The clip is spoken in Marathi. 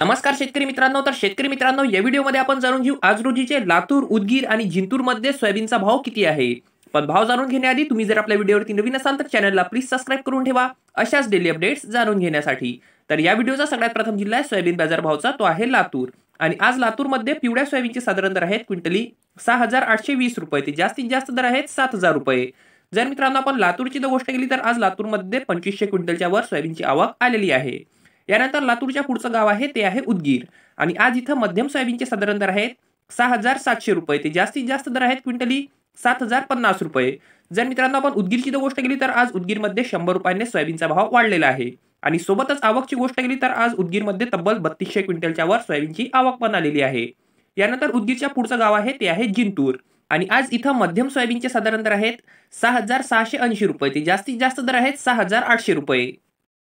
नमस्कार शेतकरी मित्रांनो तर शेतकरी मित्रांनो या व्हिडिओमध्ये आपण जाणून घेऊ आज रोजीचे लातूर उदगीर आणि जिंतूरमध्ये सोयाबीनचा भाव किती आहे पण भाव जाणून घेण्याआधी तुम्ही जर आपल्या व्हिडिओवरती नवीन असाल तर चॅनलला प्लीज सबस्क्राईब करून ठेवा अशाच डेली अपडेट्स जाणून घेण्यासाठी तर या व्हिडिओचा सगळ्यात प्रथम जिल्हा आहे सोयाबीन बाजार भावचा तो आहे लातूर आणि आज लातूरमध्ये पिवळ्या सोयाबीनचे साधारण दर आहेत क्विंटली सहा हजार आठशे वीस रुपये ते जास्तीत जास्त दर आहेत सात हजार रुपये जर मित्रांनो आपण लातूरची जर गोष्ट केली तर आज लातूरमध्ये पंचवीसशे क्विंटलच्या वर सोयाबीनची आवक आलेली आहे यानंतर लातूरच्या पुढचं गाव आहे ते आहे उदगीर आणि आज इथं मध्यम सोयाबीनचे साधारण दर आहेत सहा हजार सातशे रुपये ते जास्तीत जास्त दर आहेत क्विंटली सात हजार पन्नास रुपये जर मित्रांनो आपण उदगीरची जर गोष्ट केली तर आज उदगीरमध्ये शंभर रुपयांनी सोयाबीनचा भाव वाढलेला आहे आणि सोबतच आवकची गोष्ट केली तर आज उदगीरमध्ये तब्बल बत्तीसशे क्विंटलच्या वर सोयाबीनची आवक पण आलेली आहे यानंतर उदगीरच्या पुढचं गाव आहे ते आहे जिंतूर आणि आज इथं मध्यम सोयाबीनचे साधारण दर आहेत सहा हजार सहाशे ऐंशी रुपये ते जास्तीत जास्त दर आहेत सहा हजार आठशे रुपये